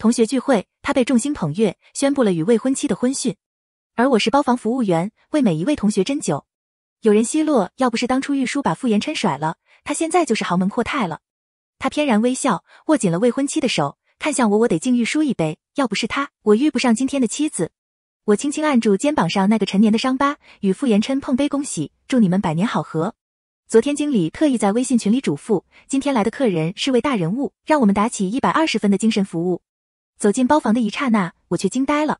同学聚会，他被众星捧月，宣布了与未婚妻的婚讯。而我是包房服务员，为每一位同学斟酒。有人奚落，要不是当初玉书把傅延琛甩了，他现在就是豪门阔太了。他翩然微笑，握紧了未婚妻的手，看向我，我得敬玉书一杯。要不是他，我遇不上今天的妻子。我轻轻按住肩膀上那个陈年的伤疤，与傅延琛碰杯，恭喜，祝你们百年好合。昨天经理特意在微信群里嘱咐，今天来的客人是位大人物，让我们打起一百二十分的精神服务。走进包房的一刹那，我却惊呆了，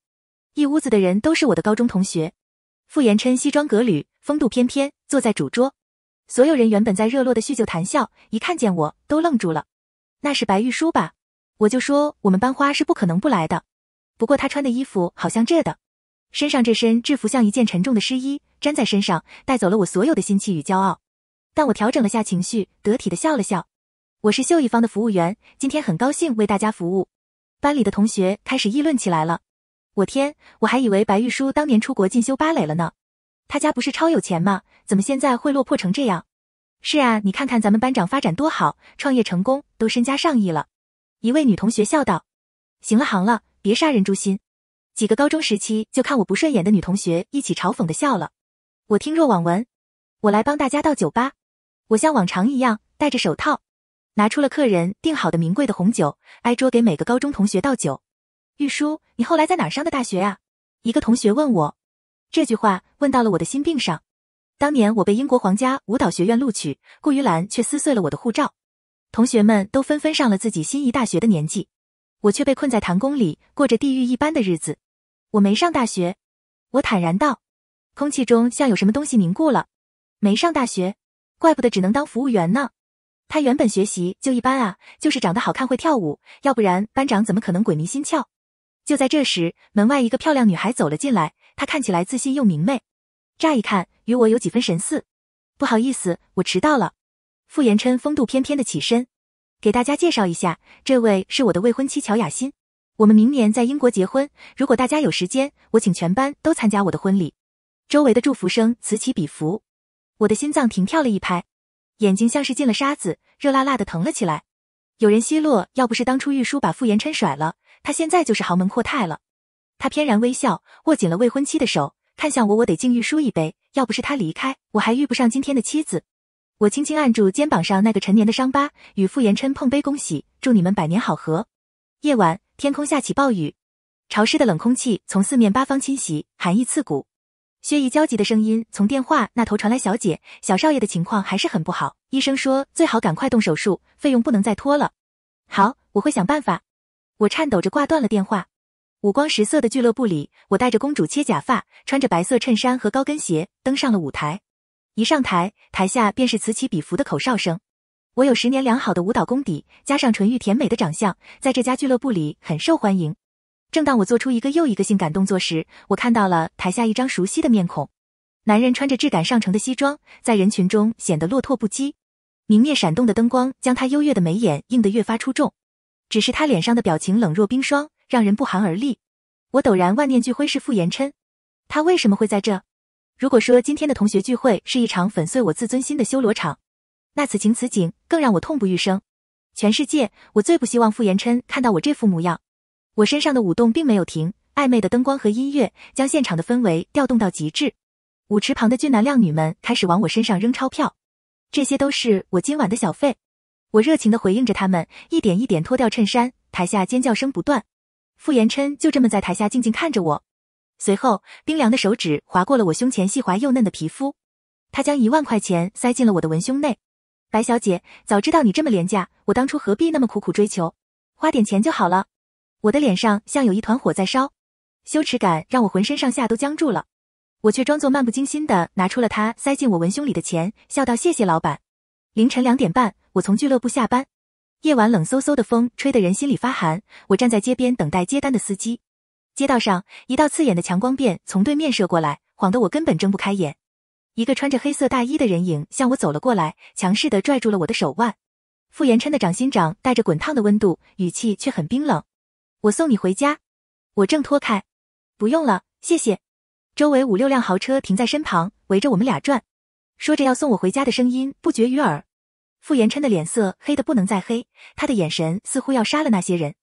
一屋子的人都是我的高中同学。傅延琛西装革履，风度翩翩，坐在主桌。所有人原本在热络的叙旧谈笑，一看见我都愣住了。那是白玉书吧？我就说我们班花是不可能不来的。不过她穿的衣服好像这的，身上这身制服像一件沉重的湿衣，粘在身上，带走了我所有的心气与骄傲。但我调整了下情绪，得体的笑了笑。我是秀一方的服务员，今天很高兴为大家服务。班里的同学开始议论起来了。我天，我还以为白玉书当年出国进修芭蕾了呢。他家不是超有钱吗？怎么现在会落魄成这样？是啊，你看看咱们班长发展多好，创业成功，都身家上亿了。一位女同学笑道：“行了，行了，别杀人诛心。”几个高中时期就看我不顺眼的女同学一起嘲讽的笑了。我听若罔闻。我来帮大家倒酒吧。我像往常一样戴着手套。拿出了客人订好的名贵的红酒，挨桌给每个高中同学倒酒。玉叔，你后来在哪儿上的大学啊？一个同学问我，这句话问到了我的心病上。当年我被英国皇家舞蹈学院录取，顾于兰却撕碎了我的护照。同学们都纷纷上了自己心仪大学的年纪，我却被困在谭宫里，过着地狱一般的日子。我没上大学，我坦然道。空气中像有什么东西凝固了。没上大学，怪不得只能当服务员呢。他原本学习就一般啊，就是长得好看会跳舞，要不然班长怎么可能鬼迷心窍？就在这时，门外一个漂亮女孩走了进来，她看起来自信又明媚，乍一看与我有几分神似。不好意思，我迟到了。傅延琛风度翩翩的起身，给大家介绍一下，这位是我的未婚妻乔雅欣，我们明年在英国结婚，如果大家有时间，我请全班都参加我的婚礼。周围的祝福声此起彼伏，我的心脏停跳了一拍。眼睛像是进了沙子，热辣辣的疼了起来。有人奚落，要不是当初玉书把傅延琛甩了，他现在就是豪门阔太了。他翩然微笑，握紧了未婚妻的手，看向我，我得敬玉书一杯。要不是他离开，我还遇不上今天的妻子。我轻轻按住肩膀上那个陈年的伤疤，与傅延琛碰杯，恭喜，祝你们百年好合。夜晚，天空下起暴雨，潮湿的冷空气从四面八方侵袭，寒意刺骨。薛姨焦急的声音从电话那头传来：“小姐，小少爷的情况还是很不好，医生说最好赶快动手术，费用不能再拖了。”好，我会想办法。我颤抖着挂断了电话。五光十色的俱乐部里，我戴着公主切假发，穿着白色衬衫和高跟鞋，登上了舞台。一上台，台下便是此起彼伏的口哨声。我有十年良好的舞蹈功底，加上纯欲甜美的长相，在这家俱乐部里很受欢迎。正当我做出一个又一个性感动作时，我看到了台下一张熟悉的面孔。男人穿着质感上乘的西装，在人群中显得落拓不羁。明灭闪动的灯光将他优越的眉眼映得越发出众。只是他脸上的表情冷若冰霜，让人不寒而栗。我陡然万念俱灰，是傅延琛，他为什么会在这？如果说今天的同学聚会是一场粉碎我自尊心的修罗场，那此情此景更让我痛不欲生。全世界，我最不希望傅延琛看到我这副模样。我身上的舞动并没有停，暧昧的灯光和音乐将现场的氛围调动到极致。舞池旁的俊男靓女们开始往我身上扔钞票，这些都是我今晚的小费。我热情地回应着他们，一点一点脱掉衬衫。台下尖叫声不断。傅延琛就这么在台下静静看着我，随后冰凉的手指划过了我胸前细滑又嫩的皮肤，他将一万块钱塞进了我的文胸内。白小姐，早知道你这么廉价，我当初何必那么苦苦追求？花点钱就好了。我的脸上像有一团火在烧，羞耻感让我浑身上下都僵住了。我却装作漫不经心的拿出了他塞进我文胸里的钱，笑道：“谢谢老板。”凌晨两点半，我从俱乐部下班。夜晚冷飕飕的风吹得人心里发寒。我站在街边等待接单的司机。街道上一道刺眼的强光便从对面射过来，晃得我根本睁不开眼。一个穿着黑色大衣的人影向我走了过来，强势的拽住了我的手腕。傅延琛的掌心掌带着滚烫的温度，语气却很冰冷。我送你回家，我挣脱开，不用了，谢谢。周围五六辆豪车停在身旁，围着我们俩转，说着要送我回家的声音不绝于耳。傅延琛的脸色黑得不能再黑，他的眼神似乎要杀了那些人。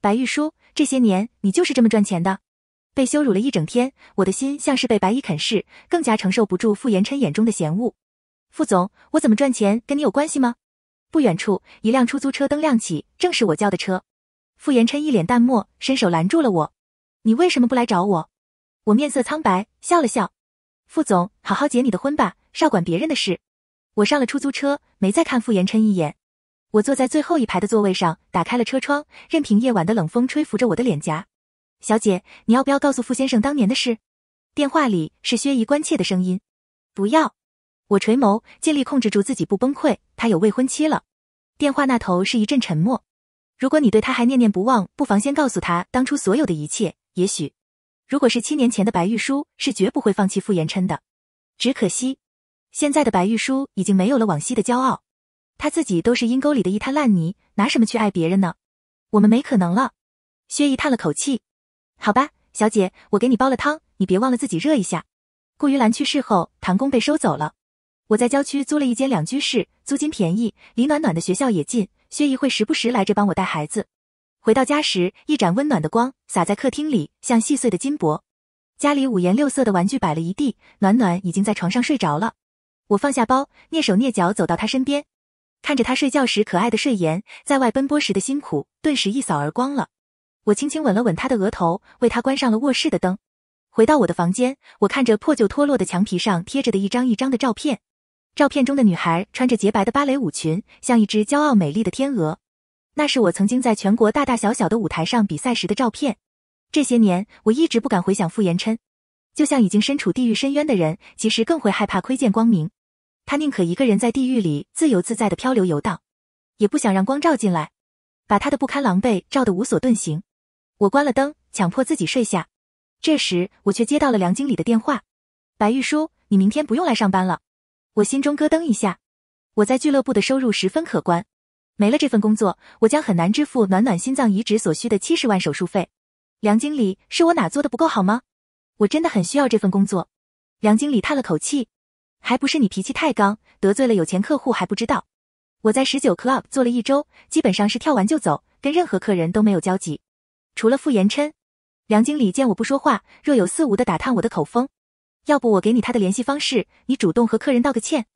白玉书，这些年你就是这么赚钱的？被羞辱了一整天，我的心像是被白蚁啃噬，更加承受不住傅延琛眼中的嫌恶。傅总，我怎么赚钱跟你有关系吗？不远处，一辆出租车灯亮起，正是我叫的车。傅延琛一脸淡漠，伸手拦住了我。“你为什么不来找我？”我面色苍白，笑了笑。“傅总，好好结你的婚吧，少管别人的事。”我上了出租车，没再看傅延琛一眼。我坐在最后一排的座位上，打开了车窗，任凭夜晚的冷风吹拂着我的脸颊。“小姐，你要不要告诉傅先生当年的事？”电话里是薛姨关切的声音。“不要。”我垂眸，尽力控制住自己不崩溃。他有未婚妻了。电话那头是一阵沉默。如果你对他还念念不忘，不妨先告诉他当初所有的一切。也许，如果是七年前的白玉书，是绝不会放弃傅延琛的。只可惜，现在的白玉书已经没有了往昔的骄傲，他自己都是阴沟里的一滩烂泥，拿什么去爱别人呢？我们没可能了。薛姨叹了口气：“好吧，小姐，我给你煲了汤，你别忘了自己热一下。”顾于兰去世后，唐公被收走了。我在郊区租了一间两居室，租金便宜，离暖暖的学校也近。薛姨会时不时来这帮我带孩子。回到家时，一盏温暖的光洒在客厅里，像细碎的金箔。家里五颜六色的玩具摆了一地，暖暖已经在床上睡着了。我放下包，蹑手蹑脚走到他身边，看着他睡觉时可爱的睡颜，在外奔波时的辛苦顿时一扫而光了。我轻轻吻了吻他的额头，为他关上了卧室的灯。回到我的房间，我看着破旧脱落的墙皮上贴着的一张一张的照片。照片中的女孩穿着洁白的芭蕾舞裙，像一只骄傲美丽的天鹅。那是我曾经在全国大大小小的舞台上比赛时的照片。这些年，我一直不敢回想傅延琛，就像已经身处地狱深渊的人，其实更会害怕窥见光明。他宁可一个人在地狱里自由自在的漂流游荡，也不想让光照进来，把他的不堪狼狈照得无所遁形。我关了灯，强迫自己睡下。这时，我却接到了梁经理的电话：“白玉书，你明天不用来上班了。”我心中咯噔一下，我在俱乐部的收入十分可观，没了这份工作，我将很难支付暖暖心脏移植所需的七十万手术费。梁经理，是我哪做的不够好吗？我真的很需要这份工作。梁经理叹了口气，还不是你脾气太刚，得罪了有钱客户还不知道。我在十九 Club 做了一周，基本上是跳完就走，跟任何客人都没有交集，除了傅延琛。梁经理见我不说话，若有似无的打探我的口风。要不我给你他的联系方式，你主动和客人道个歉。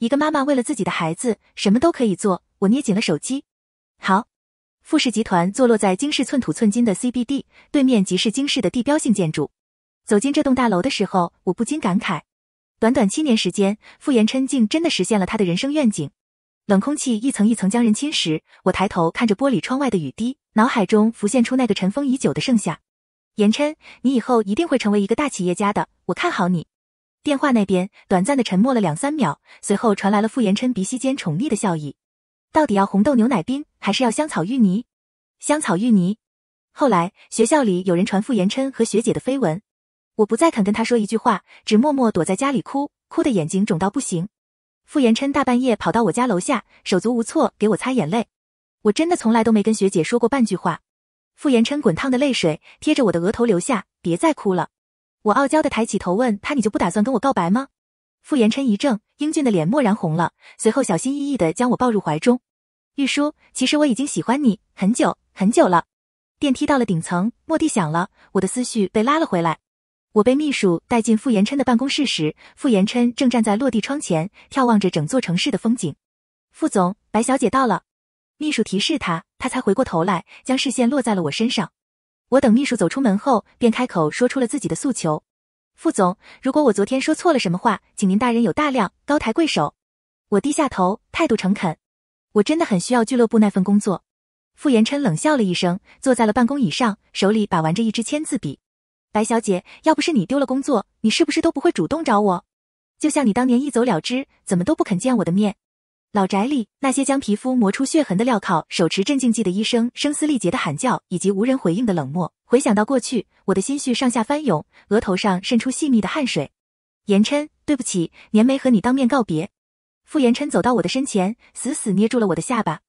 一个妈妈为了自己的孩子，什么都可以做。我捏紧了手机。好，富士集团坐落在京市寸土寸金的 CBD，对面即是京市的地标性建筑。走进这栋大楼的时候，我不禁感慨：短短七年时间，傅延琛竟真的实现了他的人生愿景。冷空气一层一层将人侵蚀，我抬头看着玻璃窗外的雨滴，脑海中浮现出那个尘封已久的盛夏。严琛，你以后一定会成为一个大企业家的，我看好你。电话那边短暂的沉默了两三秒，随后传来了傅严琛鼻息间宠溺的笑意。到底要红豆牛奶冰，还是要香草芋泥？香草芋泥。后来学校里有人传傅严琛和学姐的绯闻，我不再肯跟他说一句话，只默默躲在家里哭，哭的眼睛肿到不行。傅严琛大半夜跑到我家楼下，手足无措给我擦眼泪。我真的从来都没跟学姐说过半句话。傅延琛滚烫的泪水贴着我的额头流下，别再哭了。我傲娇的抬起头问他：“你就不打算跟我告白吗？”傅延琛一怔，英俊的脸蓦然红了，随后小心翼翼的将我抱入怀中。玉书，其实我已经喜欢你很久很久了。电梯到了顶层，落地响了，我的思绪被拉了回来。我被秘书带进傅延琛的办公室时，傅延琛正站在落地窗前眺望着整座城市的风景。傅总，白小姐到了。秘书提示他，他才回过头来，将视线落在了我身上。我等秘书走出门后，便开口说出了自己的诉求：“副总，如果我昨天说错了什么话，请您大人有大量，高抬贵手。”我低下头，态度诚恳。我真的很需要俱乐部那份工作。傅延琛冷笑了一声，坐在了办公椅上，手里把玩着一支签字笔。“白小姐，要不是你丢了工作，你是不是都不会主动找我？就像你当年一走了之，怎么都不肯见我的面。”老宅里，那些将皮肤磨出血痕的镣铐，手持镇静剂的医生声嘶力竭的喊叫，以及无人回应的冷漠。回想到过去，我的心绪上下翻涌，额头上渗出细密的汗水。严琛，对不起，年没和你当面告别。傅严琛走到我的身前，死死捏住了我的下巴。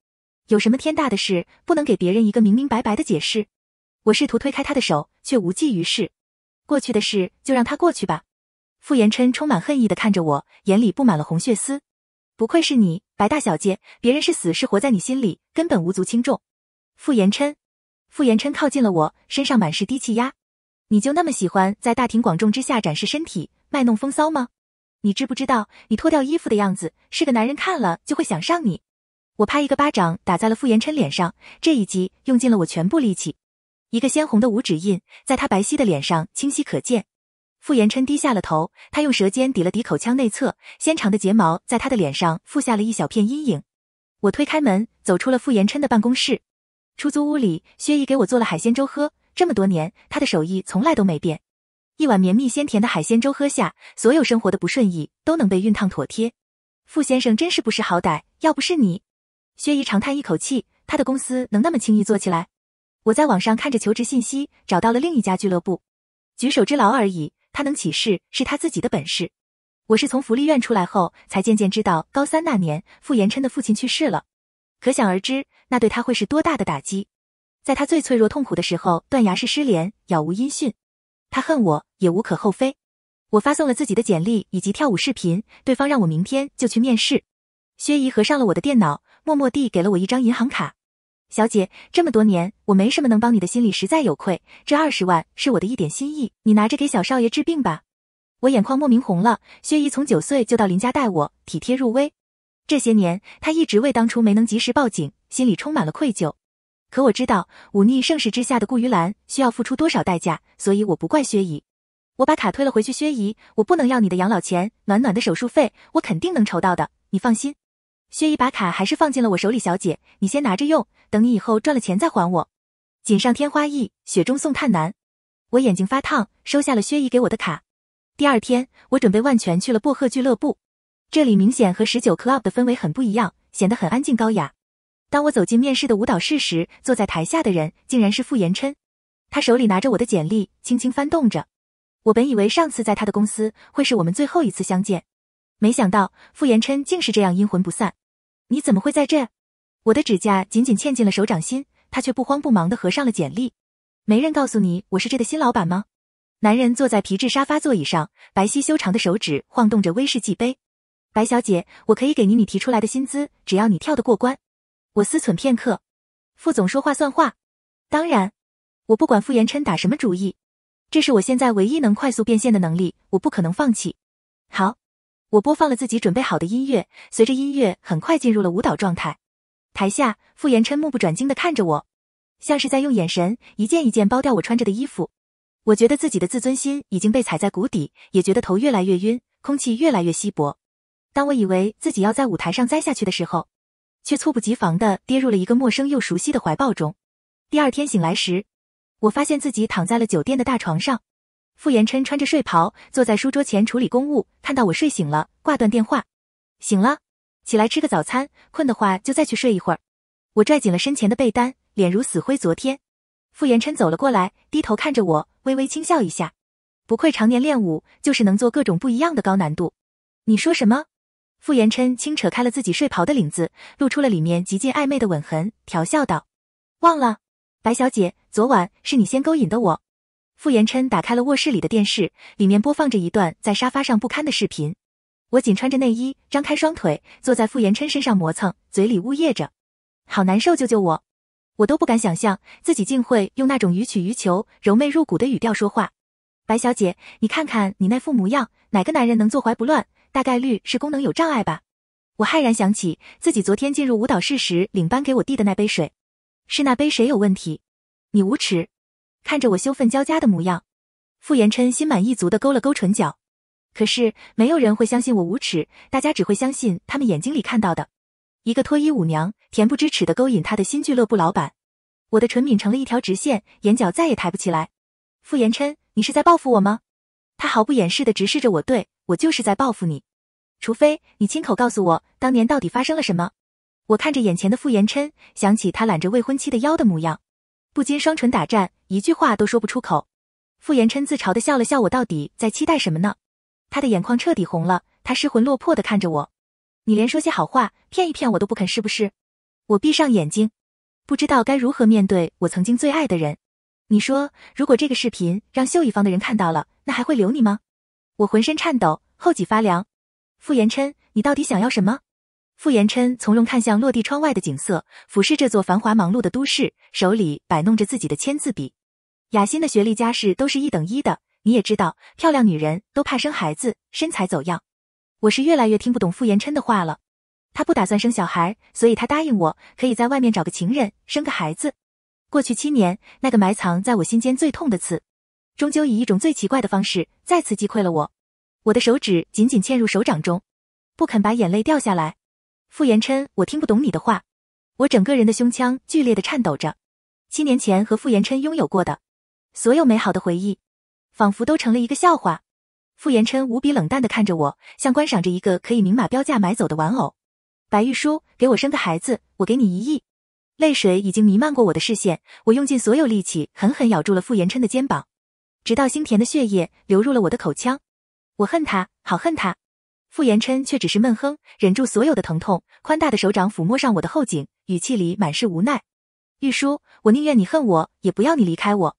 有什么天大的事，不能给别人一个明明白白的解释？我试图推开他的手，却无济于事。过去的事就让它过去吧。傅严琛充满恨意的看着我，眼里布满了红血丝。不愧是你，白大小姐。别人是死是活，在你心里根本无足轻重。傅延琛，傅延琛靠近了我，身上满是低气压。你就那么喜欢在大庭广众之下展示身体，卖弄风骚吗？你知不知道，你脱掉衣服的样子，是个男人看了就会想上你。我拍一个巴掌打在了傅延琛脸上，这一击用尽了我全部力气，一个鲜红的五指印在他白皙的脸上清晰可见。傅延琛低下了头，他用舌尖抵了抵口腔内侧，纤长的睫毛在他的脸上附下了一小片阴影。我推开门，走出了傅延琛的办公室。出租屋里，薛姨给我做了海鲜粥喝。这么多年，她的手艺从来都没变。一碗绵密鲜甜的海鲜粥喝下，所有生活的不顺意都能被熨烫妥帖。傅先生真是不识好歹，要不是你，薛姨长叹一口气，他的公司能那么轻易做起来？我在网上看着求职信息，找到了另一家俱乐部，举手之劳而已。他能起事是他自己的本事。我是从福利院出来后，才渐渐知道，高三那年傅延琛的父亲去世了，可想而知，那对他会是多大的打击。在他最脆弱痛苦的时候，断崖式失联，杳无音讯。他恨我也无可厚非。我发送了自己的简历以及跳舞视频，对方让我明天就去面试。薛姨合上了我的电脑，默默地给了我一张银行卡。小姐，这么多年我没什么能帮你的，心里实在有愧。这二十万是我的一点心意，你拿着给小少爷治病吧。我眼眶莫名红了。薛姨从九岁就到林家带我，体贴入微。这些年，她一直为当初没能及时报警，心里充满了愧疚。可我知道，忤逆盛世之下的顾于兰，需要付出多少代价，所以我不怪薛姨。我把卡推了回去。薛姨，我不能要你的养老钱。暖暖的手术费，我肯定能筹到的，你放心。薛姨把卡还是放进了我手里，小姐，你先拿着用，等你以后赚了钱再还我。锦上添花易，雪中送炭难。我眼睛发烫，收下了薛姨给我的卡。第二天，我准备万全去了薄荷俱乐部，这里明显和十九 Club 的氛围很不一样，显得很安静高雅。当我走进面试的舞蹈室时，坐在台下的人竟然是傅延琛，他手里拿着我的简历，轻轻翻动着。我本以为上次在他的公司会是我们最后一次相见，没想到傅延琛竟是这样阴魂不散。你怎么会在这？我的指甲紧紧嵌进了手掌心，他却不慌不忙的合上了简历。没人告诉你我是这的新老板吗？男人坐在皮质沙发座椅上，白皙修长的手指晃动着威士忌杯。白小姐，我可以给你你提出来的薪资，只要你跳得过关。我思忖片刻，副总说话算话，当然，我不管傅延琛打什么主意，这是我现在唯一能快速变现的能力，我不可能放弃。好。我播放了自己准备好的音乐，随着音乐，很快进入了舞蹈状态。台下，傅延琛目不转睛的看着我，像是在用眼神一件一件剥掉我穿着的衣服。我觉得自己的自尊心已经被踩在谷底，也觉得头越来越晕，空气越来越稀薄。当我以为自己要在舞台上栽下去的时候，却猝不及防的跌入了一个陌生又熟悉的怀抱中。第二天醒来时，我发现自己躺在了酒店的大床上。傅延琛穿着睡袍坐在书桌前处理公务，看到我睡醒了，挂断电话。醒了，起来吃个早餐，困的话就再去睡一会儿。我拽紧了身前的被单，脸如死灰。昨天，傅延琛走了过来，低头看着我，微微轻笑一下。不愧常年练武，就是能做各种不一样的高难度。你说什么？傅延琛轻扯开了自己睡袍的领子，露出了里面极尽暧昧的吻痕，调笑道：“忘了，白小姐，昨晚是你先勾引的我。”傅延琛打开了卧室里的电视，里面播放着一段在沙发上不堪的视频。我仅穿着内衣，张开双腿坐在傅延琛身上磨蹭，嘴里呜咽着，好难受，救救我！我都不敢想象自己竟会用那种予取予求、柔媚入骨的语调说话。白小姐，你看看你那副模样，哪个男人能坐怀不乱？大概率是功能有障碍吧。我骇然想起自己昨天进入舞蹈室时，领班给我递的那杯水，是那杯水有问题？你无耻！看着我羞愤交加的模样，傅延琛心满意足的勾了勾唇角。可是没有人会相信我无耻，大家只会相信他们眼睛里看到的。一个脱衣舞娘恬不知耻的勾引他的新俱乐部老板，我的唇抿成了一条直线，眼角再也抬不起来。傅延琛，你是在报复我吗？他毫不掩饰地直视着我，对我就是在报复你，除非你亲口告诉我当年到底发生了什么。我看着眼前的傅延琛，想起他揽着未婚妻的腰的模样。不禁双唇打颤，一句话都说不出口。傅延琛自嘲的笑了笑，我到底在期待什么呢？他的眼眶彻底红了，他失魂落魄的看着我，你连说些好话骗一骗我都不肯，是不是？我闭上眼睛，不知道该如何面对我曾经最爱的人。你说，如果这个视频让秀一方的人看到了，那还会留你吗？我浑身颤抖，后脊发凉。傅延琛，你到底想要什么？傅延琛从容看向落地窗外的景色，俯视这座繁华忙碌的都市，手里摆弄着自己的签字笔。雅欣的学历家世都是一等一的，你也知道，漂亮女人都怕生孩子，身材走样。我是越来越听不懂傅延琛的话了。他不打算生小孩，所以他答应我，可以在外面找个情人，生个孩子。过去七年，那个埋藏在我心间最痛的刺，终究以一种最奇怪的方式，再次击溃了我。我的手指紧紧嵌入手掌中，不肯把眼泪掉下来。傅延琛，我听不懂你的话，我整个人的胸腔剧烈的颤抖着。七年前和傅延琛拥有过的，所有美好的回忆，仿佛都成了一个笑话。傅延琛无比冷淡的看着我，像观赏着一个可以明码标价买走的玩偶。白玉书，给我生个孩子，我给你一亿。泪水已经弥漫过我的视线，我用尽所有力气，狠狠咬住了傅延琛的肩膀，直到腥甜的血液流入了我的口腔。我恨他，好恨他。傅延琛却只是闷哼，忍住所有的疼痛，宽大的手掌抚摸上我的后颈，语气里满是无奈。玉叔，我宁愿你恨我，也不要你离开我。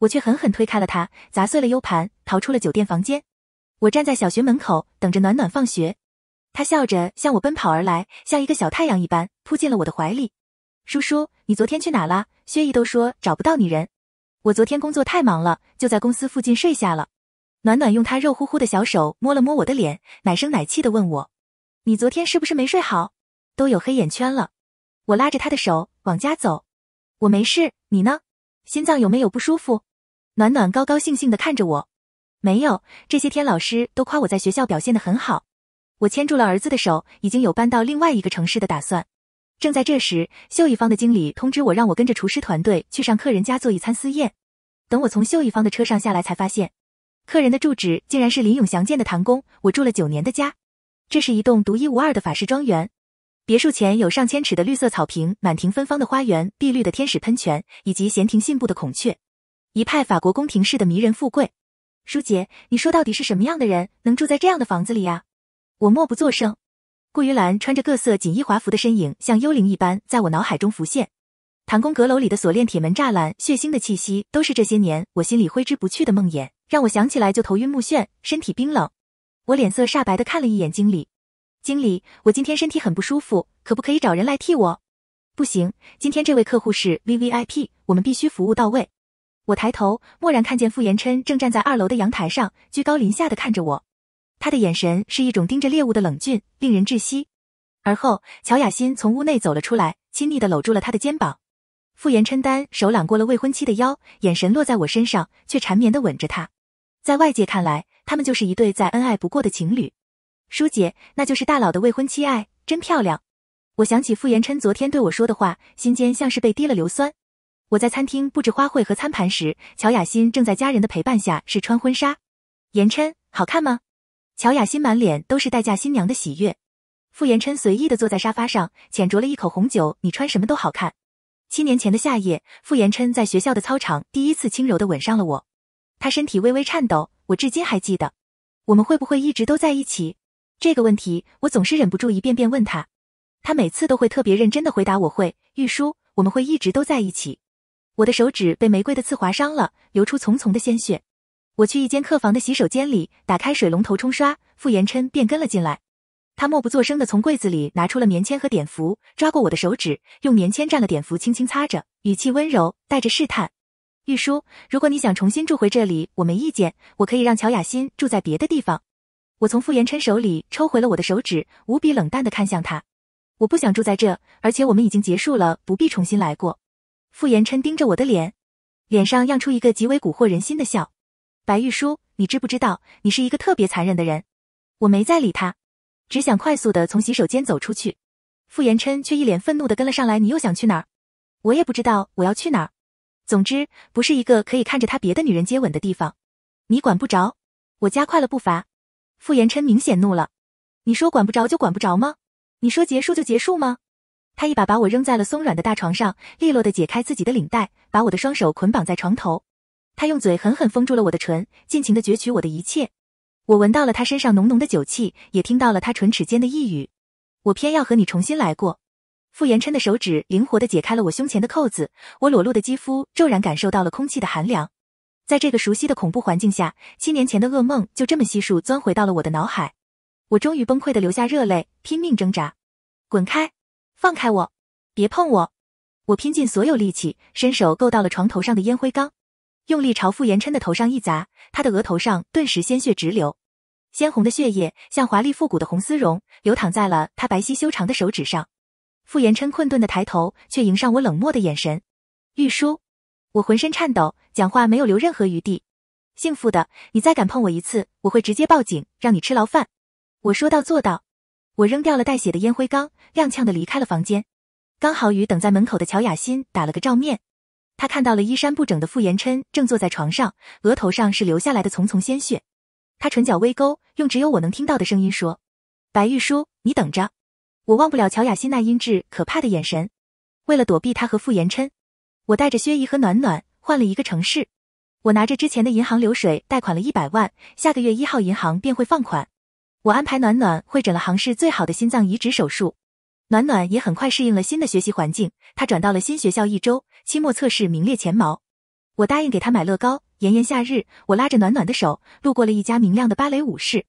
我却狠狠推开了他，砸碎了 U 盘，逃出了酒店房间。我站在小学门口，等着暖暖放学。他笑着向我奔跑而来，像一个小太阳一般，扑进了我的怀里。叔叔，你昨天去哪啦？薛姨都说找不到你人。我昨天工作太忙了，就在公司附近睡下了。暖暖用她肉乎乎的小手摸了摸我的脸，奶声奶气的问我：“你昨天是不是没睡好？都有黑眼圈了。”我拉着他的手往家走。“我没事，你呢？心脏有没有不舒服？”暖暖高高兴兴的看着我。“没有，这些天老师都夸我在学校表现的很好。”我牵住了儿子的手，已经有搬到另外一个城市的打算。正在这时，秀一方的经理通知我，让我跟着厨师团队去上客人家做一餐私宴。等我从秀一方的车上下来，才发现。客人的住址竟然是林永祥建的唐宫，我住了九年的家。这是一栋独一无二的法式庄园，别墅前有上千尺的绿色草坪，满庭芬芳的花园，碧绿的天使喷泉，以及闲庭信步的孔雀，一派法国宫廷式的迷人富贵。舒姐，你说到底是什么样的人能住在这样的房子里呀？我默不作声。顾于兰穿着各色锦衣华服的身影，像幽灵一般在我脑海中浮现。唐宫阁楼里的锁链、铁门、栅栏，血腥的气息，都是这些年我心里挥之不去的梦魇。让我想起来就头晕目眩，身体冰冷。我脸色煞白的看了一眼经理，经理，我今天身体很不舒服，可不可以找人来替我？不行，今天这位客户是 V V I P，我们必须服务到位。我抬头，蓦然看见傅延琛正站在二楼的阳台上，居高临下的看着我，他的眼神是一种盯着猎物的冷峻，令人窒息。而后，乔雅欣从屋内走了出来，亲昵的搂住了他的肩膀。傅延琛单手揽过了未婚妻的腰，眼神落在我身上，却缠绵的吻着她。在外界看来，他们就是一对再恩爱不过的情侣。舒姐，那就是大佬的未婚妻，爱，真漂亮。我想起傅延琛昨天对我说的话，心间像是被滴了硫酸。我在餐厅布置花卉和餐盘时，乔雅欣正在家人的陪伴下试穿婚纱。延琛，好看吗？乔雅欣满脸都是待嫁新娘的喜悦。傅延琛随意的坐在沙发上，浅酌了一口红酒。你穿什么都好看。七年前的夏夜，傅延琛在学校的操场第一次轻柔的吻上了我。他身体微微颤抖，我至今还记得。我们会不会一直都在一起？这个问题，我总是忍不住一遍遍问他。他每次都会特别认真的回答我：会，玉书，我们会一直都在一起。我的手指被玫瑰的刺划伤了，流出丛丛的鲜血。我去一间客房的洗手间里打开水龙头冲刷，傅延琛便跟了进来。他默不作声的从柜子里拿出了棉签和碘伏，抓过我的手指，用棉签蘸了碘伏轻轻擦着，语气温柔，带着试探。玉书，如果你想重新住回这里，我没意见。我可以让乔雅欣住在别的地方。我从傅延琛手里抽回了我的手指，无比冷淡的看向他。我不想住在这，而且我们已经结束了，不必重新来过。傅延琛盯着我的脸，脸上漾出一个极为蛊惑人心的笑。白玉书，你知不知道，你是一个特别残忍的人？我没再理他，只想快速的从洗手间走出去。傅延琛却一脸愤怒的跟了上来。你又想去哪儿？我也不知道我要去哪儿。总之，不是一个可以看着他别的女人接吻的地方，你管不着。我加快了步伐，傅延琛明显怒了。你说管不着就管不着吗？你说结束就结束吗？他一把把我扔在了松软的大床上，利落的解开自己的领带，把我的双手捆绑在床头。他用嘴狠狠封住了我的唇，尽情的攫取我的一切。我闻到了他身上浓浓的酒气，也听到了他唇齿间的一语。我偏要和你重新来过。傅延琛的手指灵活地解开了我胸前的扣子，我裸露的肌肤骤然感受到了空气的寒凉。在这个熟悉的恐怖环境下，七年前的噩梦就这么悉数钻回到了我的脑海。我终于崩溃的流下热泪，拼命挣扎，滚开，放开我，别碰我！我拼尽所有力气，伸手够到了床头上的烟灰缸，用力朝傅延琛的头上一砸，他的额头上顿时鲜血直流，鲜红的血液像华丽复古的红丝绒，流淌在了他白皙修长的手指上。傅延琛困顿的抬头，却迎上我冷漠的眼神。玉书，我浑身颤抖，讲话没有留任何余地。姓傅的，你再敢碰我一次，我会直接报警，让你吃牢饭。我说到做到。我扔掉了带血的烟灰缸，踉跄的离开了房间，刚好与等在门口的乔雅欣打了个照面。他看到了衣衫不整的傅延琛正坐在床上，额头上是流下来的丛丛鲜血。他唇角微勾，用只有我能听到的声音说：“白玉书，你等着。”我忘不了乔雅欣那阴鸷可怕的眼神。为了躲避他和傅延琛，我带着薛姨和暖暖换了一个城市。我拿着之前的银行流水，贷款了一百万，下个月一号银行便会放款。我安排暖暖会诊了杭市最好的心脏移植手术，暖暖也很快适应了新的学习环境。她转到了新学校，一周期末测试名列前茅。我答应给她买乐高。炎炎夏日，我拉着暖暖的手，路过了一家明亮的芭蕾舞室。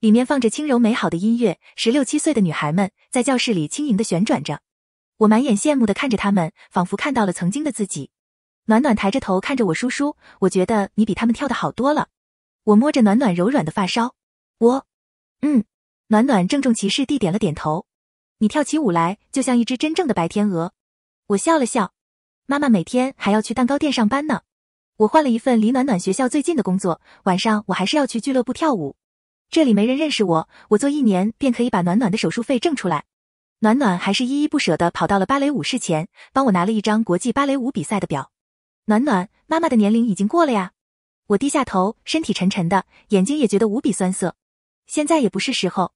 里面放着轻柔美好的音乐，十六七岁的女孩们在教室里轻盈的旋转着，我满眼羡慕的看着她们，仿佛看到了曾经的自己。暖暖抬着头看着我，叔叔，我觉得你比他们跳的好多了。我摸着暖暖柔软的发梢，我，嗯，暖暖郑重其事地点了点头。你跳起舞来就像一只真正的白天鹅。我笑了笑，妈妈每天还要去蛋糕店上班呢。我换了一份离暖暖学校最近的工作，晚上我还是要去俱乐部跳舞。这里没人认识我，我做一年便可以把暖暖的手术费挣出来。暖暖还是依依不舍的跑到了芭蕾舞室前，帮我拿了一张国际芭蕾舞比赛的表。暖暖，妈妈的年龄已经过了呀。我低下头，身体沉沉的，眼睛也觉得无比酸涩。现在也不是时候。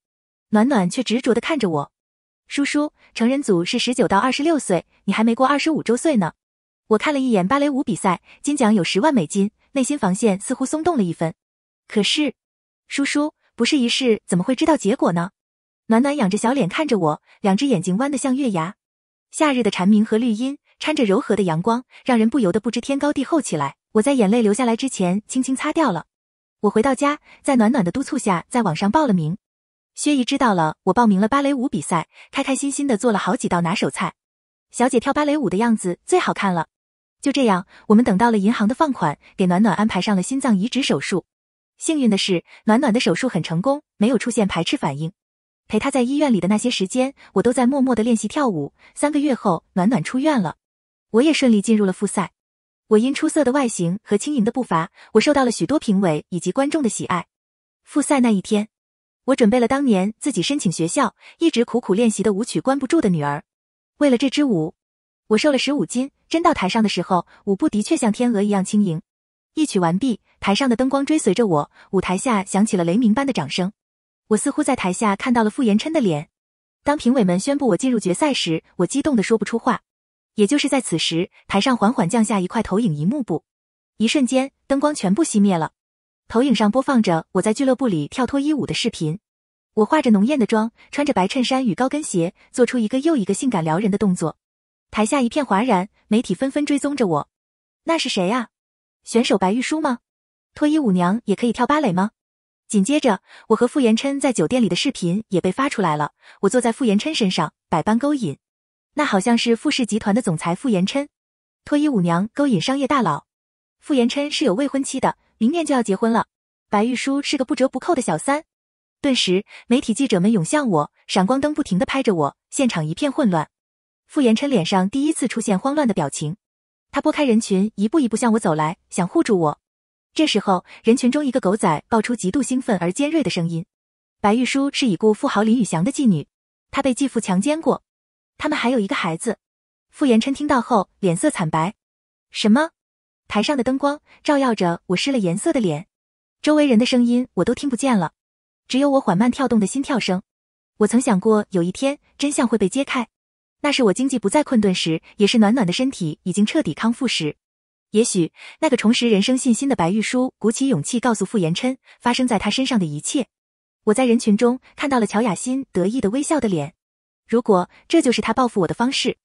暖暖却执着的看着我，叔叔，成人组是十九到二十六岁，你还没过二十五周岁呢。我看了一眼芭蕾舞比赛，金奖有十万美金，内心防线似乎松动了一分。可是，叔叔。不试一试，怎么会知道结果呢？暖暖仰着小脸看着我，两只眼睛弯得像月牙。夏日的蝉鸣和绿荫掺着柔和的阳光，让人不由得不知天高地厚起来。我在眼泪流下来之前，轻轻擦掉了。我回到家，在暖暖的督促下，在网上报了名。薛姨知道了我报名了芭蕾舞比赛，开开心心的做了好几道拿手菜。小姐跳芭蕾舞的样子最好看了。就这样，我们等到了银行的放款，给暖暖安排上了心脏移植手术。幸运的是，暖暖的手术很成功，没有出现排斥反应。陪她在医院里的那些时间，我都在默默的练习跳舞。三个月后，暖暖出院了，我也顺利进入了复赛。我因出色的外形和轻盈的步伐，我受到了许多评委以及观众的喜爱。复赛那一天，我准备了当年自己申请学校一直苦苦练习的舞曲《关不住的女儿》。为了这支舞，我瘦了十五斤。真到台上的时候，舞步的确像天鹅一样轻盈。一曲完毕，台上的灯光追随着我，舞台下响起了雷鸣般的掌声。我似乎在台下看到了傅延琛的脸。当评委们宣布我进入决赛时，我激动的说不出话。也就是在此时，台上缓缓降下一块投影一幕布，一瞬间，灯光全部熄灭了。投影上播放着我在俱乐部里跳脱衣舞的视频。我化着浓艳的妆，穿着白衬衫与高跟鞋，做出一个又一个性感撩人的动作。台下一片哗然，媒体纷纷追踪着我。那是谁啊？选手白玉书吗？脱衣舞娘也可以跳芭蕾吗？紧接着，我和傅延琛在酒店里的视频也被发出来了。我坐在傅延琛身上，百般勾引。那好像是傅氏集团的总裁傅延琛，脱衣舞娘勾引商业大佬。傅延琛是有未婚妻的，明年就要结婚了。白玉书是个不折不扣的小三。顿时，媒体记者们涌向我，闪光灯不停的拍着我，现场一片混乱。傅延琛脸上第一次出现慌乱的表情。他拨开人群，一步一步向我走来，想护住我。这时候，人群中一个狗仔爆出极度兴奋而尖锐的声音：“白玉书是已故富豪林宇翔的继女，她被继父强奸过，他们还有一个孩子。”傅延琛听到后脸色惨白。什么？台上的灯光照耀着我湿了颜色的脸，周围人的声音我都听不见了，只有我缓慢跳动的心跳声。我曾想过有一天真相会被揭开。那是我经济不再困顿时，也是暖暖的身体已经彻底康复时。也许那个重拾人生信心的白玉书鼓起勇气告诉傅延琛发生在他身上的一切。我在人群中看到了乔雅欣得意的微笑的脸。如果这就是他报复我的方式，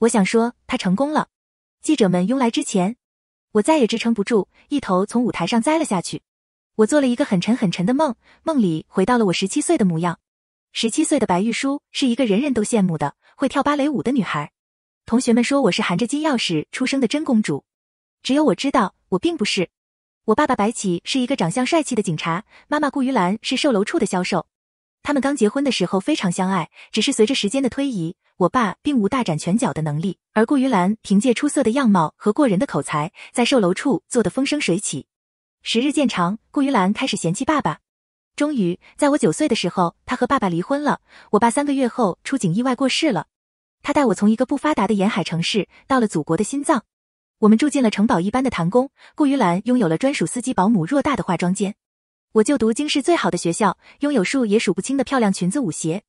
我想说他成功了。记者们拥来之前，我再也支撑不住，一头从舞台上栽了下去。我做了一个很沉很沉的梦，梦里回到了我十七岁的模样。十七岁的白玉书是一个人人都羡慕的。会跳芭蕾舞的女孩，同学们说我是含着金钥匙出生的真公主，只有我知道我并不是。我爸爸白起是一个长相帅气的警察，妈妈顾于兰是售楼处的销售。他们刚结婚的时候非常相爱，只是随着时间的推移，我爸并无大展拳脚的能力，而顾于兰凭借出色的样貌和过人的口才，在售楼处做得风生水起。时日渐长，顾于兰开始嫌弃爸爸。终于，在我九岁的时候，他和爸爸离婚了。我爸三个月后出警意外过世了。他带我从一个不发达的沿海城市，到了祖国的心脏。我们住进了城堡一般的唐宫，顾于兰拥有了专属司机、保姆，偌大的化妆间。我就读京市最好的学校，拥有数也数不清的漂亮裙子、舞鞋。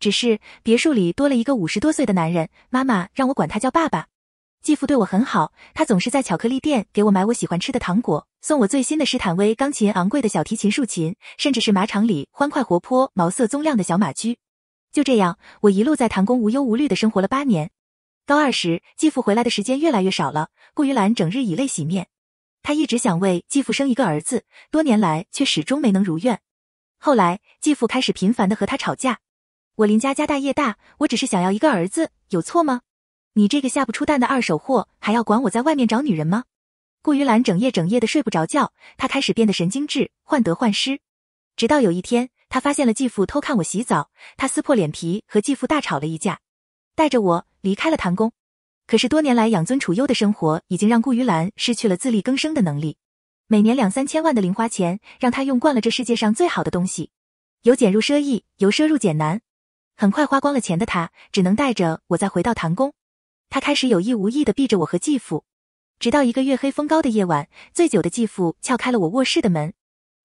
只是别墅里多了一个五十多岁的男人，妈妈让我管他叫爸爸。继父对我很好，他总是在巧克力店给我买我喜欢吃的糖果，送我最新的施坦威钢琴、昂贵的小提琴、竖琴，甚至是马场里欢快活泼、毛色棕亮的小马驹。就这样，我一路在唐宫无忧无虑的生活了八年。高二时，继父回来的时间越来越少了，顾于兰整日以泪洗面。她一直想为继父生一个儿子，多年来却始终没能如愿。后来，继父开始频繁的和他吵架。我林家家大业大，我只是想要一个儿子，有错吗？你这个下不出蛋的二手货，还要管我在外面找女人吗？顾于兰整夜整夜的睡不着觉，她开始变得神经质，患得患失。直到有一天，她发现了继父偷看我洗澡，她撕破脸皮和继父大吵了一架，带着我离开了唐宫。可是多年来养尊处优的生活，已经让顾于兰失去了自力更生的能力。每年两三千万的零花钱，让她用惯了这世界上最好的东西。由俭入奢易，由奢入俭难。很快花光了钱的她，只能带着我再回到唐宫。他开始有意无意的避着我和继父，直到一个月黑风高的夜晚，醉酒的继父撬开了我卧室的门，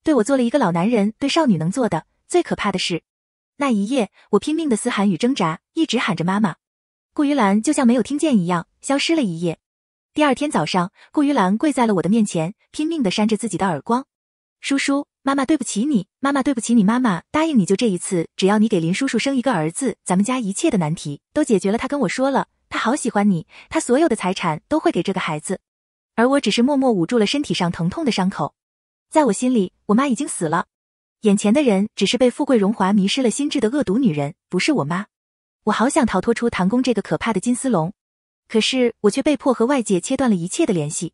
对我做了一个老男人对少女能做的最可怕的事。那一夜，我拼命的嘶喊与挣扎，一直喊着妈妈。顾于兰就像没有听见一样，消失了一夜。第二天早上，顾于兰跪在了我的面前，拼命的扇着自己的耳光。叔叔，妈妈对不起你，妈妈对不起你，妈妈答应你就这一次，只要你给林叔叔生一个儿子，咱们家一切的难题都解决了。他跟我说了。他好喜欢你，他所有的财产都会给这个孩子，而我只是默默捂住了身体上疼痛的伤口。在我心里，我妈已经死了，眼前的人只是被富贵荣华迷失了心智的恶毒女人，不是我妈。我好想逃脱出唐宫这个可怕的金丝笼，可是我却被迫和外界切断了一切的联系。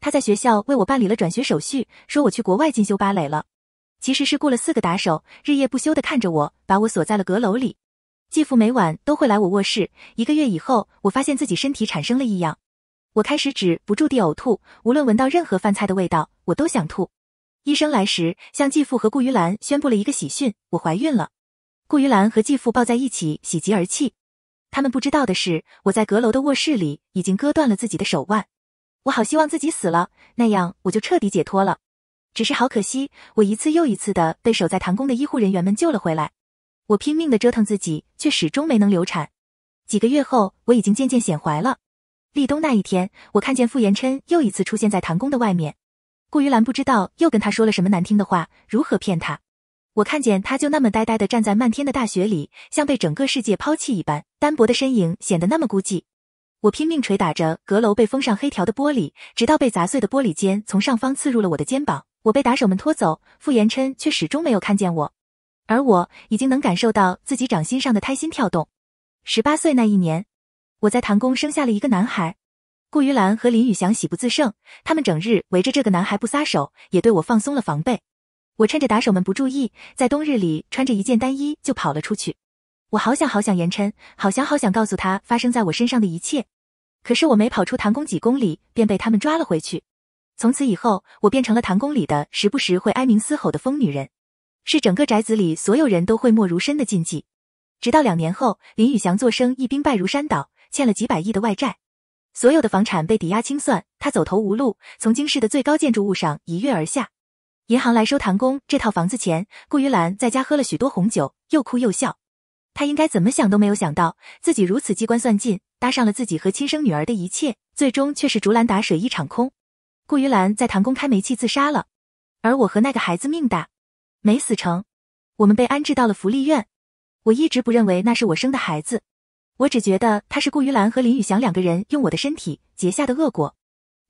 他在学校为我办理了转学手续，说我去国外进修芭蕾了，其实是雇了四个打手，日夜不休的看着我，把我锁在了阁楼里。继父每晚都会来我卧室。一个月以后，我发现自己身体产生了异样，我开始止不住地呕吐，无论闻到任何饭菜的味道，我都想吐。医生来时，向继父和顾于兰宣布了一个喜讯：我怀孕了。顾于兰和继父抱在一起，喜极而泣。他们不知道的是，我在阁楼的卧室里已经割断了自己的手腕。我好希望自己死了，那样我就彻底解脱了。只是好可惜，我一次又一次的被守在堂宫的医护人员们救了回来。我拼命的折腾自己，却始终没能流产。几个月后，我已经渐渐显怀了。立冬那一天，我看见傅延琛又一次出现在唐宫的外面。顾于兰不知道又跟他说了什么难听的话，如何骗他？我看见他就那么呆呆的站在漫天的大雪里，像被整个世界抛弃一般，单薄的身影显得那么孤寂。我拼命捶打着阁楼被封上黑条的玻璃，直到被砸碎的玻璃尖从上方刺入了我的肩膀。我被打手们拖走，傅延琛却始终没有看见我。而我已经能感受到自己掌心上的胎心跳动。十八岁那一年，我在唐宫生下了一个男孩。顾于兰和林雨翔喜不自胜，他们整日围着这个男孩不撒手，也对我放松了防备。我趁着打手们不注意，在冬日里穿着一件单衣就跑了出去。我好想好想严琛，好想好想告诉他发生在我身上的一切。可是我没跑出唐宫几公里，便被他们抓了回去。从此以后，我变成了唐宫里的时不时会哀鸣嘶吼的疯女人。是整个宅子里所有人都讳莫如深的禁忌。直到两年后，林宇翔做生意兵败如山倒，欠了几百亿的外债，所有的房产被抵押清算，他走投无路，从京市的最高建筑物上一跃而下。银行来收唐工这套房子钱，顾于兰在家喝了许多红酒，又哭又笑。他应该怎么想都没有想到，自己如此机关算尽，搭上了自己和亲生女儿的一切，最终却是竹篮打水一场空。顾于兰在唐公开煤气自杀了，而我和那个孩子命大。没死成，我们被安置到了福利院。我一直不认为那是我生的孩子，我只觉得他是顾于兰和林宇翔两个人用我的身体结下的恶果。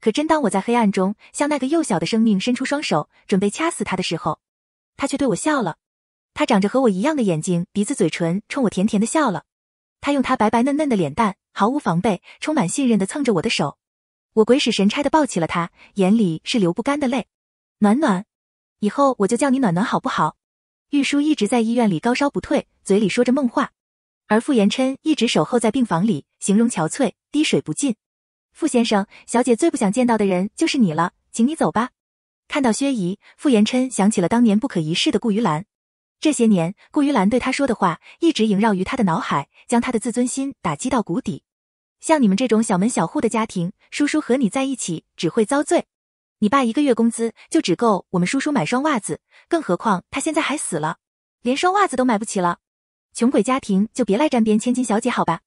可真当我在黑暗中向那个幼小的生命伸出双手，准备掐死他的时候，他却对我笑了。他长着和我一样的眼睛、鼻子、嘴唇，冲我甜甜的笑了。他用他白白嫩嫩的脸蛋，毫无防备、充满信任的蹭着我的手。我鬼使神差的抱起了他，眼里是流不干的泪。暖暖。以后我就叫你暖暖好不好？玉书一直在医院里高烧不退，嘴里说着梦话，而傅延琛一直守候在病房里，形容憔悴，滴水不进。傅先生，小姐最不想见到的人就是你了，请你走吧。看到薛姨，傅延琛想起了当年不可一世的顾于兰，这些年顾于兰对他说的话一直萦绕于他的脑海，将他的自尊心打击到谷底。像你们这种小门小户的家庭，叔叔和你在一起只会遭罪。你爸一个月工资就只够我们叔叔买双袜子，更何况他现在还死了，连双袜子都买不起了。穷鬼家庭就别来沾边千金小姐好吧。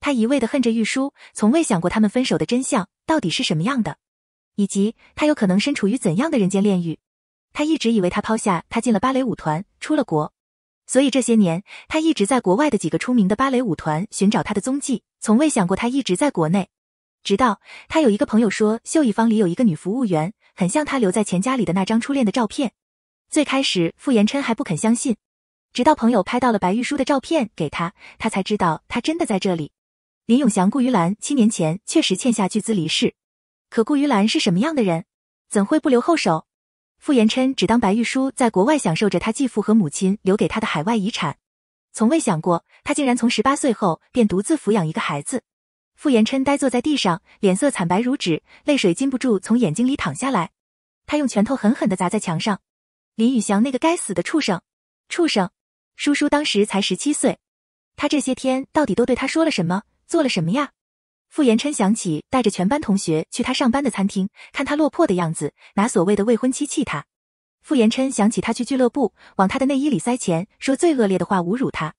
他一味的恨着玉叔，从未想过他们分手的真相到底是什么样的，以及他有可能身处于怎样的人间炼狱。他一直以为他抛下他进了芭蕾舞团，出了国，所以这些年他一直在国外的几个出名的芭蕾舞团寻找他的踪迹，从未想过他一直在国内。直到他有一个朋友说，秀一方里有一个女服务员，很像他留在钱家里的那张初恋的照片。最开始傅延琛还不肯相信，直到朋友拍到了白玉书的照片给他，他才知道他真的在这里。林永祥、顾于兰七年前确实欠下巨资离世，可顾于兰是什么样的人，怎会不留后手？傅延琛只当白玉书在国外享受着他继父和母亲留给他的海外遗产，从未想过他竟然从十八岁后便独自抚养一个孩子。傅延琛呆坐在地上，脸色惨白如纸，泪水禁不住从眼睛里淌下来。他用拳头狠狠地砸在墙上。林宇翔，那个该死的畜生，畜生！叔叔当时才十七岁，他这些天到底都对他说了什么，做了什么呀？傅延琛想起带着全班同学去他上班的餐厅看他落魄的样子，拿所谓的未婚妻气他。傅延琛想起他去俱乐部往他的内衣里塞钱，说最恶劣的话侮辱他，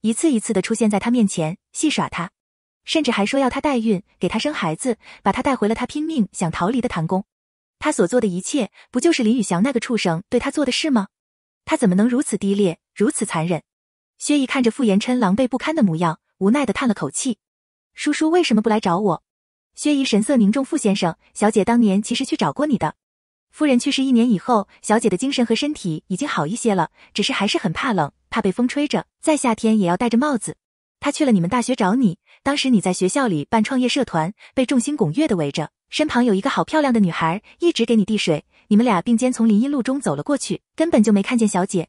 一次一次的出现在他面前戏耍他。甚至还说要她代孕，给他生孩子，把他带回了他拼命想逃离的唐宫。他所做的一切，不就是林宇翔那个畜生对他做的事吗？他怎么能如此低劣，如此残忍？薛姨看着傅延琛狼狈不堪的模样，无奈地叹了口气：“叔叔为什么不来找我？”薛姨神色凝重：“傅先生，小姐当年其实去找过你的。夫人去世一年以后，小姐的精神和身体已经好一些了，只是还是很怕冷，怕被风吹着，在夏天也要戴着帽子。她去了你们大学找你。”当时你在学校里办创业社团，被众星拱月的围着，身旁有一个好漂亮的女孩，一直给你递水。你们俩并肩从林荫路中走了过去，根本就没看见小姐。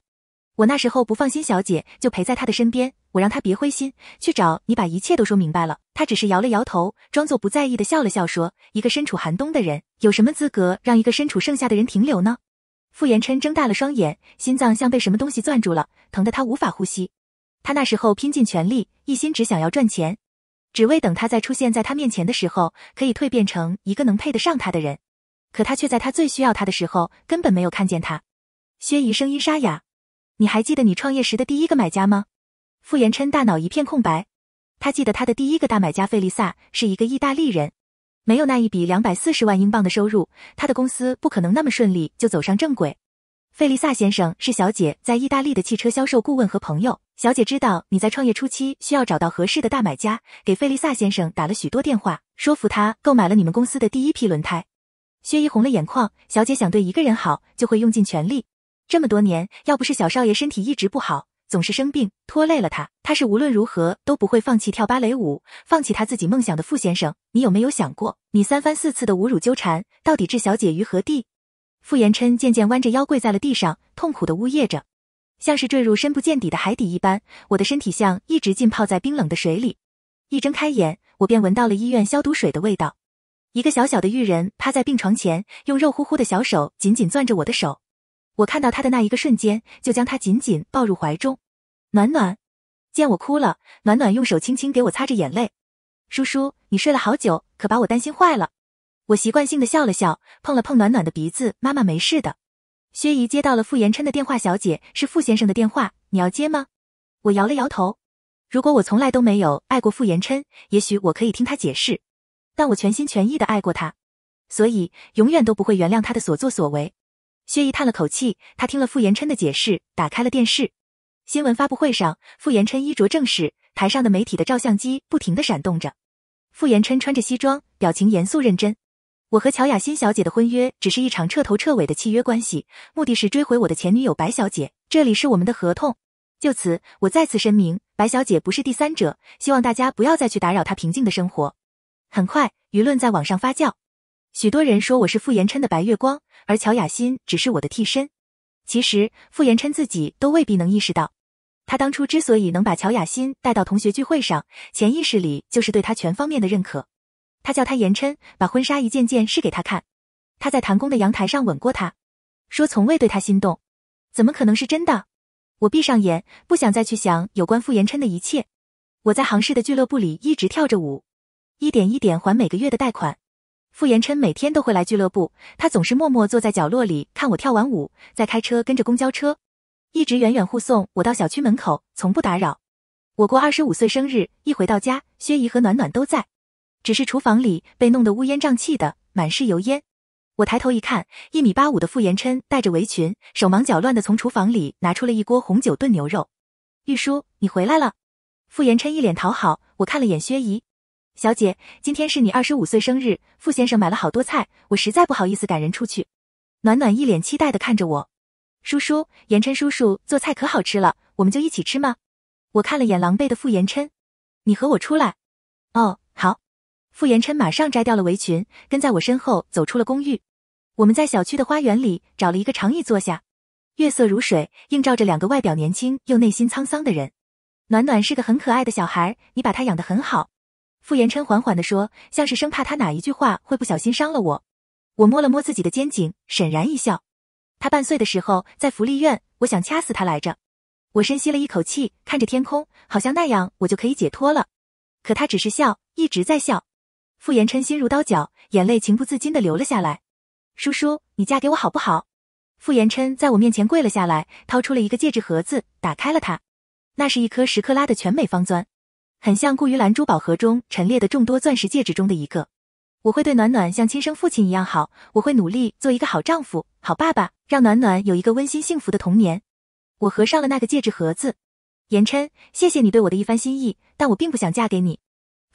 我那时候不放心小姐，就陪在她的身边，我让她别灰心，去找你把一切都说明白了。她只是摇了摇头，装作不在意的笑了笑，说：“一个身处寒冬的人，有什么资格让一个身处盛夏的人停留呢？”傅延琛睁大了双眼，心脏像被什么东西攥住了，疼得他无法呼吸。他那时候拼尽全力，一心只想要赚钱。只为等他再出现在他面前的时候，可以蜕变成一个能配得上他的人。可他却在他最需要他的时候，根本没有看见他。薛姨声音沙哑：“你还记得你创业时的第一个买家吗？”傅延琛大脑一片空白。他记得他的第一个大买家费利萨是一个意大利人，没有那一笔两百四十万英镑的收入，他的公司不可能那么顺利就走上正轨。费利萨先生是小姐在意大利的汽车销售顾问和朋友。小姐知道你在创业初期需要找到合适的大买家，给费利萨先生打了许多电话，说服他购买了你们公司的第一批轮胎。薛姨红了眼眶，小姐想对一个人好，就会用尽全力。这么多年，要不是小少爷身体一直不好，总是生病，拖累了他，他是无论如何都不会放弃跳芭蕾舞，放弃他自己梦想的傅先生。你有没有想过，你三番四次的侮辱纠缠，到底置小姐于何地？傅延琛渐渐弯着腰跪在了地上，痛苦的呜咽着，像是坠入深不见底的海底一般。我的身体像一直浸泡在冰冷的水里。一睁开眼，我便闻到了医院消毒水的味道。一个小小的玉人趴在病床前，用肉乎乎的小手紧紧攥着我的手。我看到他的那一个瞬间，就将他紧紧抱入怀中。暖暖，见我哭了，暖暖用手轻轻给我擦着眼泪。叔叔，你睡了好久，可把我担心坏了。我习惯性的笑了笑，碰了碰暖暖的鼻子。妈妈没事的。薛姨接到了傅延琛的电话：“小姐，是傅先生的电话，你要接吗？”我摇了摇头。如果我从来都没有爱过傅延琛，也许我可以听他解释。但我全心全意的爱过他，所以永远都不会原谅他的所作所为。薛姨叹了口气，她听了傅延琛的解释，打开了电视。新闻发布会上，傅延琛衣着正式，台上的媒体的照相机不停的闪动着。傅延琛穿着西装，表情严肃认真。我和乔雅欣小姐的婚约只是一场彻头彻尾的契约关系，目的是追回我的前女友白小姐。这里是我们的合同。就此，我再次声明，白小姐不是第三者，希望大家不要再去打扰她平静的生活。很快，舆论在网上发酵，许多人说我是傅延琛的白月光，而乔雅欣只是我的替身。其实，傅延琛自己都未必能意识到，他当初之所以能把乔雅欣带到同学聚会上，潜意识里就是对她全方面的认可。他叫他严琛，把婚纱一件件试给他看。他在谭宫的阳台上吻过他，说从未对他心动，怎么可能是真的？我闭上眼，不想再去想有关傅严琛的一切。我在杭市的俱乐部里一直跳着舞，一点一点还每个月的贷款。傅严琛每天都会来俱乐部，他总是默默坐在角落里看我跳完舞，再开车跟着公交车，一直远远护送我到小区门口，从不打扰。我过二十五岁生日，一回到家，薛姨和暖暖都在。只是厨房里被弄得乌烟瘴气的，满是油烟。我抬头一看，一米八五的傅延琛戴着围裙，手忙脚乱地从厨房里拿出了一锅红酒炖牛肉。玉叔，你回来了。傅延琛一脸讨好。我看了眼薛姨，小姐，今天是你二十五岁生日，傅先生买了好多菜，我实在不好意思赶人出去。暖暖一脸期待地看着我，叔叔，延琛叔叔做菜可好吃了，我们就一起吃吗？我看了眼狼狈的傅延琛，你和我出来。哦，好。傅延琛马上摘掉了围裙，跟在我身后走出了公寓。我们在小区的花园里找了一个长椅坐下，月色如水，映照着两个外表年轻又内心沧桑的人。暖暖是个很可爱的小孩，你把他养得很好。傅延琛缓缓地说，像是生怕他哪一句话会不小心伤了我。我摸了摸自己的肩颈，沈然一笑。他半岁的时候在福利院，我想掐死他来着。我深吸了一口气，看着天空，好像那样我就可以解脱了。可他只是笑，一直在笑。傅延琛心如刀绞，眼泪情不自禁地流了下来。叔叔，你嫁给我好不好？傅延琛在我面前跪了下来，掏出了一个戒指盒子，打开了它。那是一颗十克拉的全美方钻，很像顾于兰珠宝盒中陈列的众多钻石戒指中的一个。我会对暖暖像亲生父亲一样好，我会努力做一个好丈夫、好爸爸，让暖暖有一个温馨幸福的童年。我合上了那个戒指盒子。延琛，谢谢你对我的一番心意，但我并不想嫁给你。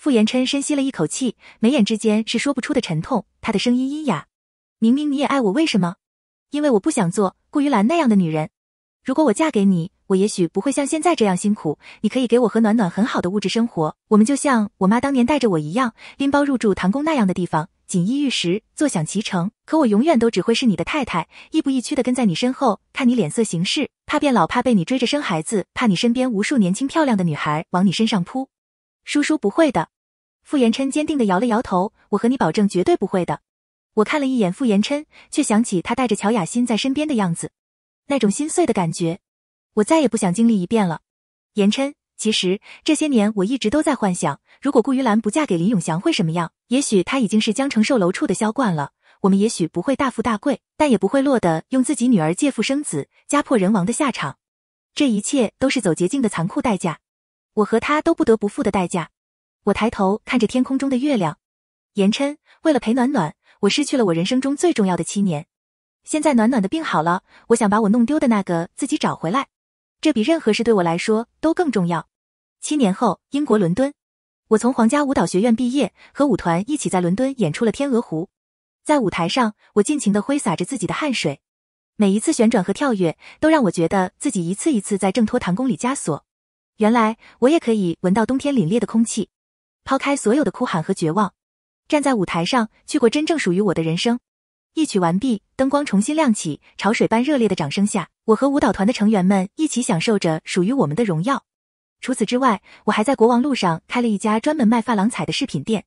傅延琛深吸了一口气，眉眼之间是说不出的沉痛。他的声音阴哑：“明明你也爱我，为什么？因为我不想做顾于兰那样的女人。如果我嫁给你，我也许不会像现在这样辛苦。你可以给我和暖暖很好的物质生活，我们就像我妈当年带着我一样，拎包入住唐宫那样的地方，锦衣玉食，坐享其成。可我永远都只会是你的太太，亦步亦趋的跟在你身后，看你脸色行事，怕变老，怕被你追着生孩子，怕你身边无数年轻漂亮的女孩往你身上扑。”叔叔不会的，傅延琛坚定的摇了摇头。我和你保证绝对不会的。我看了一眼傅延琛，却想起他带着乔雅欣在身边的样子，那种心碎的感觉，我再也不想经历一遍了。延琛，其实这些年我一直都在幻想，如果顾于兰不嫁给林永祥会什么样？也许她已经是江城售楼处的销冠了，我们也许不会大富大贵，但也不会落得用自己女儿借腹生子、家破人亡的下场。这一切都是走捷径的残酷代价。我和他都不得不付的代价。我抬头看着天空中的月亮，严琛，为了陪暖暖，我失去了我人生中最重要的七年。现在暖暖的病好了，我想把我弄丢的那个自己找回来，这比任何事对我来说都更重要。七年后，英国伦敦，我从皇家舞蹈学院毕业，和舞团一起在伦敦演出了《天鹅湖》。在舞台上，我尽情地挥洒着自己的汗水，每一次旋转和跳跃，都让我觉得自己一次一次在挣脱弹宫里枷锁。原来我也可以闻到冬天凛冽的空气，抛开所有的哭喊和绝望，站在舞台上去过真正属于我的人生。一曲完毕，灯光重新亮起，潮水般热烈的掌声下，我和舞蹈团的成员们一起享受着属于我们的荣耀。除此之外，我还在国王路上开了一家专门卖发廊彩的饰品店。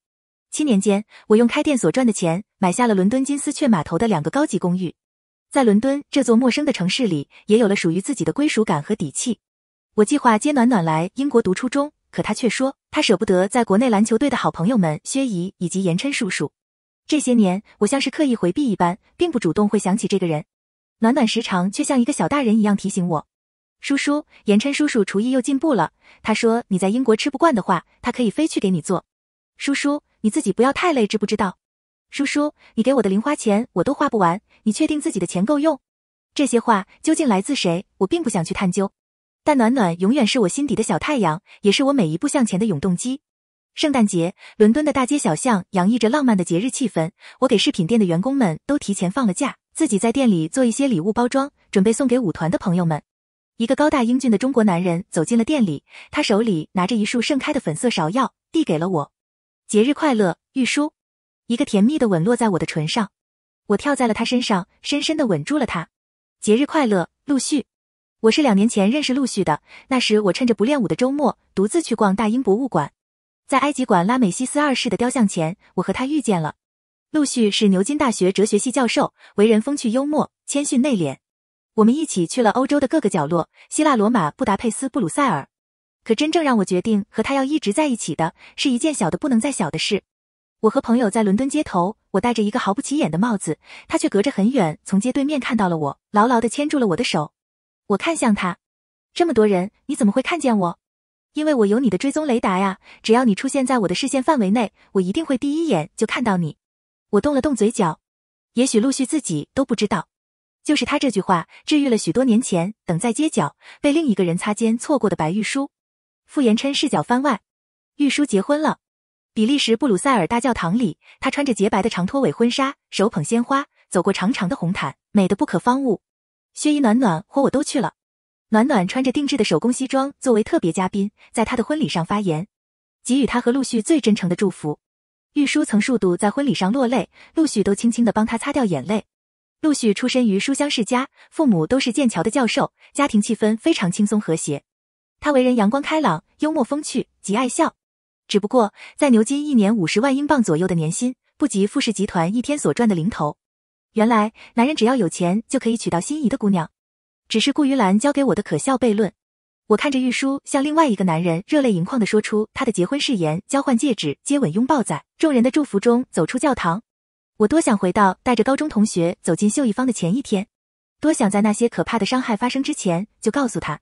七年间，我用开店所赚的钱买下了伦敦金丝雀码头的两个高级公寓，在伦敦这座陌生的城市里，也有了属于自己的归属感和底气。我计划接暖暖来英国读初中，可他却说他舍不得在国内篮球队的好朋友们薛姨以及严琛叔叔。这些年，我像是刻意回避一般，并不主动会想起这个人。暖暖时常却像一个小大人一样提醒我：“叔叔，严琛叔叔厨艺又进步了。他说你在英国吃不惯的话，他可以飞去给你做。叔叔，你自己不要太累，知不知道？叔叔，你给我的零花钱我都花不完，你确定自己的钱够用？这些话究竟来自谁？我并不想去探究。”但暖暖永远是我心底的小太阳，也是我每一步向前的永动机。圣诞节，伦敦的大街小巷洋溢着浪漫的节日气氛。我给饰品店的员工们都提前放了假，自己在店里做一些礼物包装，准备送给舞团的朋友们。一个高大英俊的中国男人走进了店里，他手里拿着一束盛开的粉色芍药，递给了我：“节日快乐，玉书。”一个甜蜜的吻落在我的唇上，我跳在了他身上，深深的吻住了他。“节日快乐，陆旭。”我是两年前认识陆续的。那时我趁着不练武的周末，独自去逛大英博物馆，在埃及馆拉美西斯二世的雕像前，我和他遇见了。陆续是牛津大学哲学系教授，为人风趣幽默、谦逊内敛。我们一起去了欧洲的各个角落，希腊、罗马、布达佩斯、布鲁塞尔。可真正让我决定和他要一直在一起的，是一件小的不能再小的事。我和朋友在伦敦街头，我戴着一个毫不起眼的帽子，他却隔着很远从街对面看到了我，牢牢的牵住了我的手。我看向他，这么多人，你怎么会看见我？因为我有你的追踪雷达呀！只要你出现在我的视线范围内，我一定会第一眼就看到你。我动了动嘴角，也许陆续自己都不知道，就是他这句话治愈了许多年前等在街角被另一个人擦肩错过的白玉书。傅延琛视角番外：玉书结婚了，比利时布鲁塞尔大教堂里，他穿着洁白的长拖尾婚纱，手捧鲜花，走过长长的红毯，美得不可方物。薛姨暖暖和我都去了。暖暖穿着定制的手工西装，作为特别嘉宾，在他的婚礼上发言，给予他和陆旭最真诚的祝福。玉书曾数度在婚礼上落泪，陆旭都轻轻的帮他擦掉眼泪。陆续出身于书香世家，父母都是剑桥的教授，家庭气氛非常轻松和谐。他为人阳光开朗，幽默风趣，极爱笑。只不过，在牛津一年五十万英镑左右的年薪，不及富士集团一天所赚的零头。原来男人只要有钱就可以娶到心仪的姑娘，只是顾于兰教给我的可笑悖论。我看着玉书向另外一个男人热泪盈眶地说出他的结婚誓言，交换戒指，接吻，拥抱，在众人的祝福中走出教堂。我多想回到带着高中同学走进秀一方的前一天，多想在那些可怕的伤害发生之前就告诉他，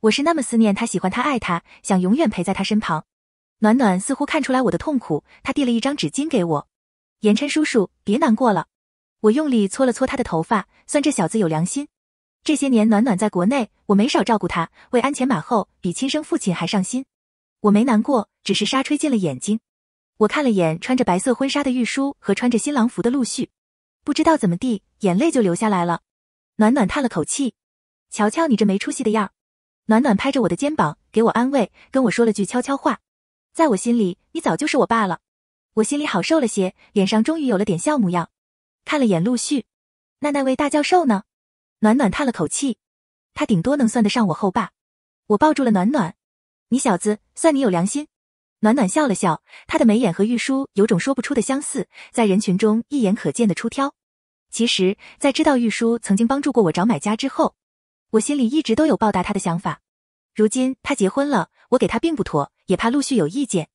我是那么思念他，喜欢他，爱他，想永远陪在他身旁。暖暖似乎看出来我的痛苦，他递了一张纸巾给我。严琛叔叔，别难过了。我用力搓了搓他的头发，算这小子有良心。这些年暖暖在国内，我没少照顾他，为鞍前马后，比亲生父亲还上心。我没难过，只是沙吹进了眼睛。我看了眼穿着白色婚纱的玉书和穿着新郎服的陆旭，不知道怎么地，眼泪就流下来了。暖暖叹了口气，瞧瞧你这没出息的样儿。暖暖拍着我的肩膀给我安慰，跟我说了句悄悄话，在我心里，你早就是我爸了。我心里好受了些，脸上终于有了点笑模样。看了眼陆续，那那位大教授呢？暖暖叹了口气，他顶多能算得上我后爸。我抱住了暖暖，你小子算你有良心。暖暖笑了笑，他的眉眼和玉书有种说不出的相似，在人群中一眼可见的出挑。其实，在知道玉书曾经帮助过我找买家之后，我心里一直都有报答他的想法。如今他结婚了，我给他并不妥，也怕陆续有意见。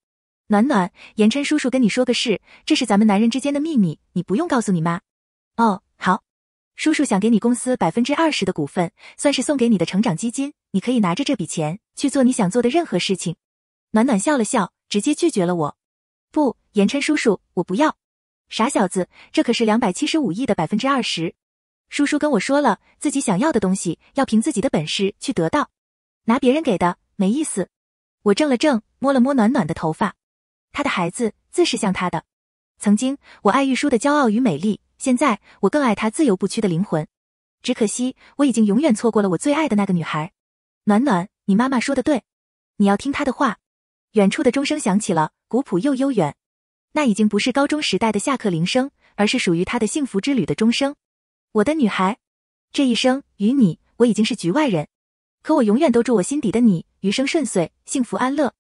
暖暖，严琛叔叔跟你说个事，这是咱们男人之间的秘密，你不用告诉你妈。哦，好。叔叔想给你公司百分之二十的股份，算是送给你的成长基金，你可以拿着这笔钱去做你想做的任何事情。暖暖笑了笑，直接拒绝了我。不，严琛叔叔，我不要。傻小子，这可是两百七十五亿的百分之二十。叔叔跟我说了，自己想要的东西要凭自己的本事去得到，拿别人给的没意思。我怔了怔，摸了摸暖暖的头发。他的孩子自是像他的。曾经，我爱玉书的骄傲与美丽，现在我更爱她自由不屈的灵魂。只可惜，我已经永远错过了我最爱的那个女孩。暖暖，你妈妈说的对，你要听她的话。远处的钟声响起了，古朴又悠远。那已经不是高中时代的下课铃声，而是属于她的幸福之旅的钟声。我的女孩，这一生与你，我已经是局外人。可我永远都祝我心底的你，余生顺遂，幸福安乐。